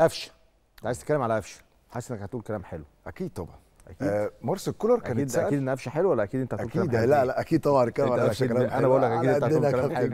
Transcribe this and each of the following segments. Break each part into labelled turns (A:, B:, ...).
A: قفشه انت عايز تتكلم على قفشه حاسس انك هتقول كلام حلو اكيد طبعا أكيد. آه مارسيل كولر كان اكيد اكيد نقشه حلو ولا اكيد انت هتقول اكيد لا لا اكيد طبعا الكلام على قفشه كلام انا بقول لك اكيد انت هتقول كلام حلو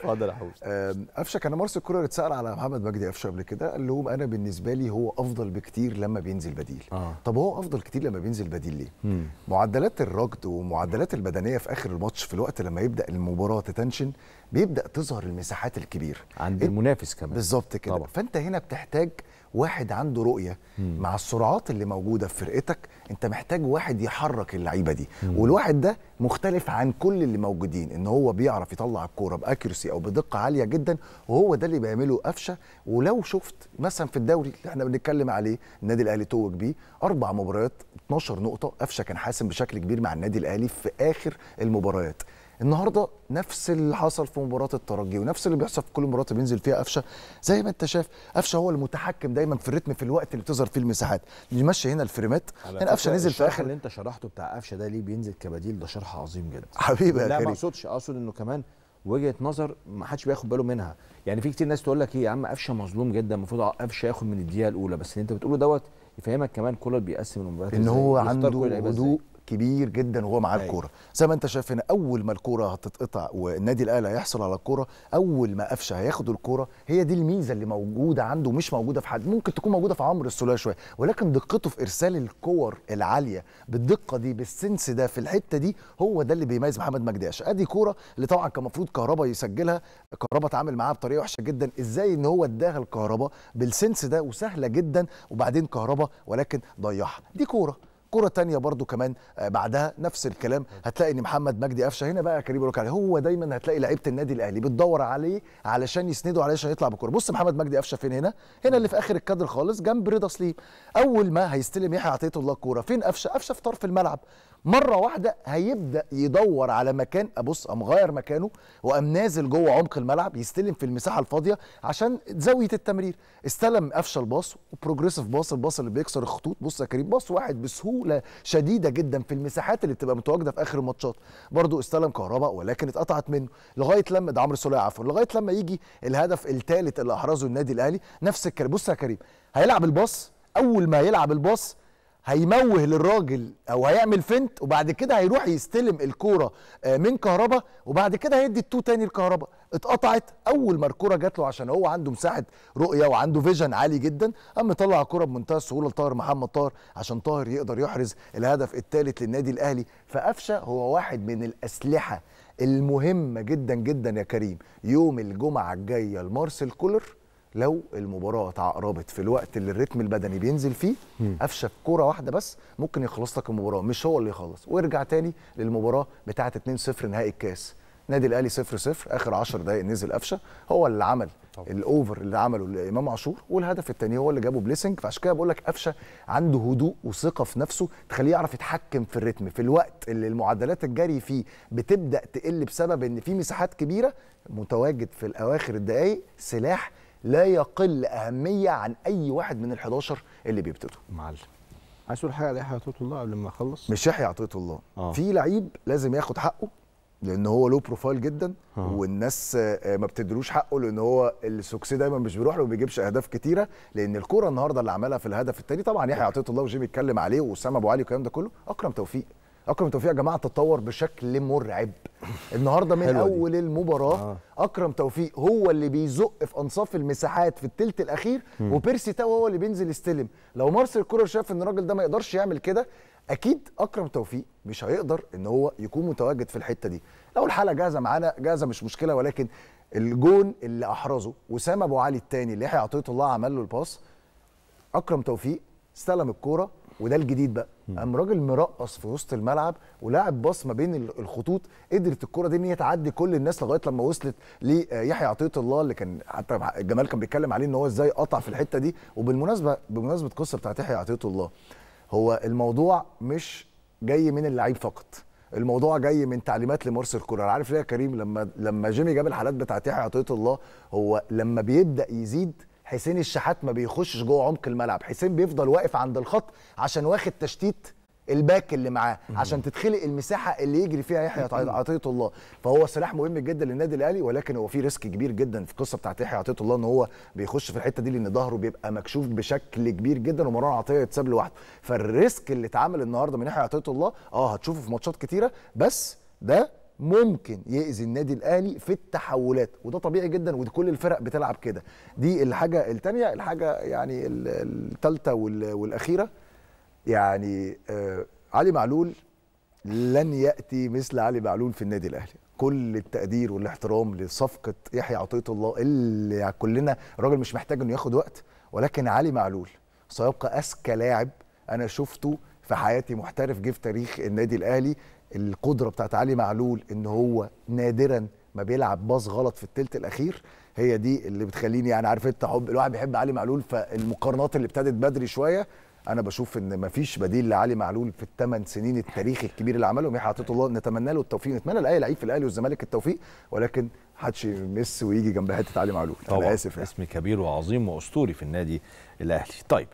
A: اتفضل يا حوش آه، قفشه كان مارسيل كولر اتسال على محمد مجدي قفشه قبل كده قال لهم انا بالنسبه لي هو افضل بكتير لما بينزل بديل آه. طب هو افضل كتير لما بينزل بديل ليه؟ مم. معدلات الركض ومعدلات البدنيه في اخر الماتش في الوقت لما يبدا المباراه تتنشن بيبدا تظهر المساحات الكبيره عند المنافس كمان بالظبط كده فانت هنا بتحتاج واحد عنده رؤيه مع السرعات اللي موجوده في فرقتك انت محتاج واحد يحرك اللعيبه دي والواحد ده مختلف عن كل اللي موجودين ان هو بيعرف يطلع الكوره باكيرسي او بدقه عاليه جدا وهو ده اللي بيعمله قفشه ولو شفت مثلا في الدوري اللي احنا بنتكلم عليه النادي الاهلي توج بيه اربع مباريات 12 نقطه قفشه كان حاسم بشكل كبير مع النادي الاهلي في اخر المباريات النهارده نفس اللي حصل في مباراه الترجي ونفس اللي بيحصل في كل مباراه بينزل فيها قفشه زي ما انت شايف قفشه هو المتحكم دايما في الريتم في الوقت اللي بتظهر فيه المساحات بيمشي هنا الفريمات هنا قفشه نزل في اخر اللي انت شرحته بتاع قفشه ده ليه بينزل كبديل ده شرح عظيم جدا حبيبي لا ما اقصدش اقصد انه كمان وجهه نظر ما حدش بياخد باله منها يعني في كتير ناس تقول لك ايه يا عم قفشه مظلوم جدا المفروض اه قفشه ياخد من الدقيقه الاولى بس اللي انت بتقوله دوت يفهمك كمان كولر بيقسم المباريات ان هو عنده هدوء كبير جدا وهو معاه أيوة. الكوره زي ما انت شايف هنا اول ما الكوره هتتقطع والنادي الاهلي هيحصل على الكوره اول ما قفشه هياخد الكوره هي دي الميزه اللي موجوده عنده مش موجوده في حد ممكن تكون موجوده في عمرو السوليه شويه ولكن دقته في ارسال الكور العاليه بالدقه دي بالسنس ده في الحته دي هو ده اللي بيميز محمد مجدي ادي كوره اللي طبعا كان المفروض كهربا يسجلها كهربا اتعامل معاها بطريقه وحشه جدا ازاي ان هو اداها لكهربا بالسنس ده وسهله جدا وبعدين كهربا ولكن ضيعها دي كوره كرة تانية برضو كمان آه، بعدها نفس الكلام هتلاقي ان محمد مجدي قفشه هنا بقى يا كريم عليه هو دايما هتلاقي لعيبه النادي الاهلي بتدور عليه علشان يسنده علشان يطلع بالكوره بص محمد مجدي قفشه فين هنا هنا اللي في اخر الكادر خالص جنب رضا سليم اول ما هيستلم يحيى عطيه الله الكوره فين قفشه قفشه في طرف الملعب مره واحده هيبدا يدور على مكان ابص قام غير مكانه وقام نازل جوه عمق الملعب يستلم في المساحه الفاضيه عشان زاويه التمرير استلم قفشه الباص وبروجريسيف باص الباص اللي بيكسر الخطوط بص يا كريم باص واحد بسهوله مهوله شديده جدا في المساحات اللي بتبقى متواجده في اخر الماتشات برضو استلم كهرباء ولكن اتقطعت منه لغايه لما ده عمرو سليع عفوا لغايه لما يجي الهدف الثالث اللي احرزه النادي الاهلي نفس الكلام بص يا كريم هيلعب الباص اول ما يلعب الباص هيموه للراجل او هيعمل فنت وبعد كده هيروح يستلم الكوره آه، من كهربا وبعد كده هيدي التو تاني لكهربا اتقطعت اول ما الكوره جات له عشان هو عنده مساحه رؤيه وعنده فيجن عالي جدا قام مطلع الكوره بمنتهى السهوله لطاهر محمد طاهر عشان طاهر يقدر يحرز الهدف الثالث للنادي الاهلي فقفشه هو واحد من الاسلحه المهمه جدا جدا يا كريم يوم الجمعه الجايه لمارسيل كولر لو المباراه تعقربت في الوقت اللي الريتم البدني بينزل فيه قفشه كوره واحده بس ممكن يخلص لك المباراه مش هو اللي يخلص وارجع تاني للمباراه بتاعه 2-0 نهائي الكاس نادي الاهلي 0-0 اخر 10 دقائق نزل قفشه هو اللي عمل الاوفر اللي عمله لامام عاشور والهدف الثاني هو اللي جابه بليسنج فعشان كده بقول لك قفشه عنده هدوء وثقه في نفسه تخليه يعرف يتحكم في الريتم في الوقت اللي المعدلات الجري فيه بتبدا تقل بسبب ان في مساحات كبيره متواجد في الاواخر الدقائق سلاح لا يقل اهميه عن اي واحد من ال11 اللي بيبتدوا معلم عايز اقول حاجه على يحيى عطيه الله قبل ما اخلص مش يحيى عطيه الله آه. في لعيب لازم ياخد حقه لان هو لو بروفايل جدا آه. والناس آه، ما بتدروش حقه لان هو السوكسي دايما مش بيروح له ما بيجيبش اهداف كتيره لان الكوره النهارده اللي عملها في الهدف الثاني طبعا يحيى آه. عطيه الله وجيمي اتكلم عليه واسامه ابو علي والكلام ده كله اكرم توفيق اكرم توفيق يا جماعه تطور بشكل مرعب النهارده من اول دي. المباراه آه. اكرم توفيق هو اللي بيزق في انصاف المساحات في الثلث الاخير م. وبيرسي تاو هو اللي بينزل يستلم لو مارسيل كولر شاف ان الراجل ده ما يقدرش يعمل كده اكيد اكرم توفيق مش هيقدر ان هو يكون متواجد في الحته دي لو الحاله جاهزه معانا جاهزه مش مشكله ولكن الجون اللي احرزه وسام ابو علي الثاني اللي يحيى عطيه الله عمل له الباس اكرم توفيق استلم الكوره وده الجديد بقى قام راجل مرقص في وسط الملعب ولاعب باص ما بين الخطوط قدرت الكره دي ان هي تعدي كل الناس لغايه لما وصلت ليحيى آه، عطيه الله اللي كان حتى جمال كان بيتكلم عليه ان هو ازاي قطع في الحته دي وبالمناسبه بمناسبه القصه بتاعت يحيى عطيه الله هو الموضوع مش جاي من اللعيب فقط الموضوع جاي من تعليمات لمارسيل كولر عارف ليه يا كريم لما لما جيمي جاب الحالات بتاعت يحيى عطيه الله هو لما بيبدا يزيد حسين الشحات ما بيخشش جوه عمق الملعب حسين بيفضل واقف عند الخط عشان واخد تشتيت الباك اللي معاه عشان تتخلق المساحه اللي يجري فيها يحيى عطيه الله فهو سلاح مهم جدا للنادي الاهلي ولكن هو في ريسك كبير جدا في القصه بتاعت يحيى عطيه الله ان هو بيخش في الحته دي لان ظهره بيبقى مكشوف بشكل كبير جدا ومروان عطيه يتساب لوحده فالريسك اللي اتعمل النهارده من يحيى عطيه الله اه هتشوفه في ماتشات كتيره بس ده ممكن يأذي النادي الاهلي في التحولات وده طبيعي جدا وكل الفرق بتلعب كده دي الحاجه الثانيه الحاجه يعني الثالثه والاخيره يعني آه، علي معلول لن ياتي مثل علي معلول في النادي الاهلي كل التقدير والاحترام لصفقه يحيى عطيه الله اللي يعني كلنا الراجل مش محتاج انه ياخد وقت ولكن علي معلول سيبقى اذكى لاعب انا شفته في حياتي محترف جه في تاريخ النادي الاهلي القدره بتاعت علي معلول ان هو نادرا ما بيلعب باص غلط في الثلث الاخير هي دي اللي بتخليني يعني عارف انت حب الواحد بيحب علي معلول فالمقارنات اللي ابتدت بدري شويه انا بشوف ان مفيش بديل لعلي معلول في الثمان سنين التاريخ الكبير اللي عملهم يحيى عطيه الله نتمنى له التوفيق نتمنى لاي لعيب في الاهلي والزمالك التوفيق ولكن حدش يمس ويجي جنب حته علي معلول طبعا انا اسف يعني. اسم كبير وعظيم واسطوري في النادي الاهلي طيب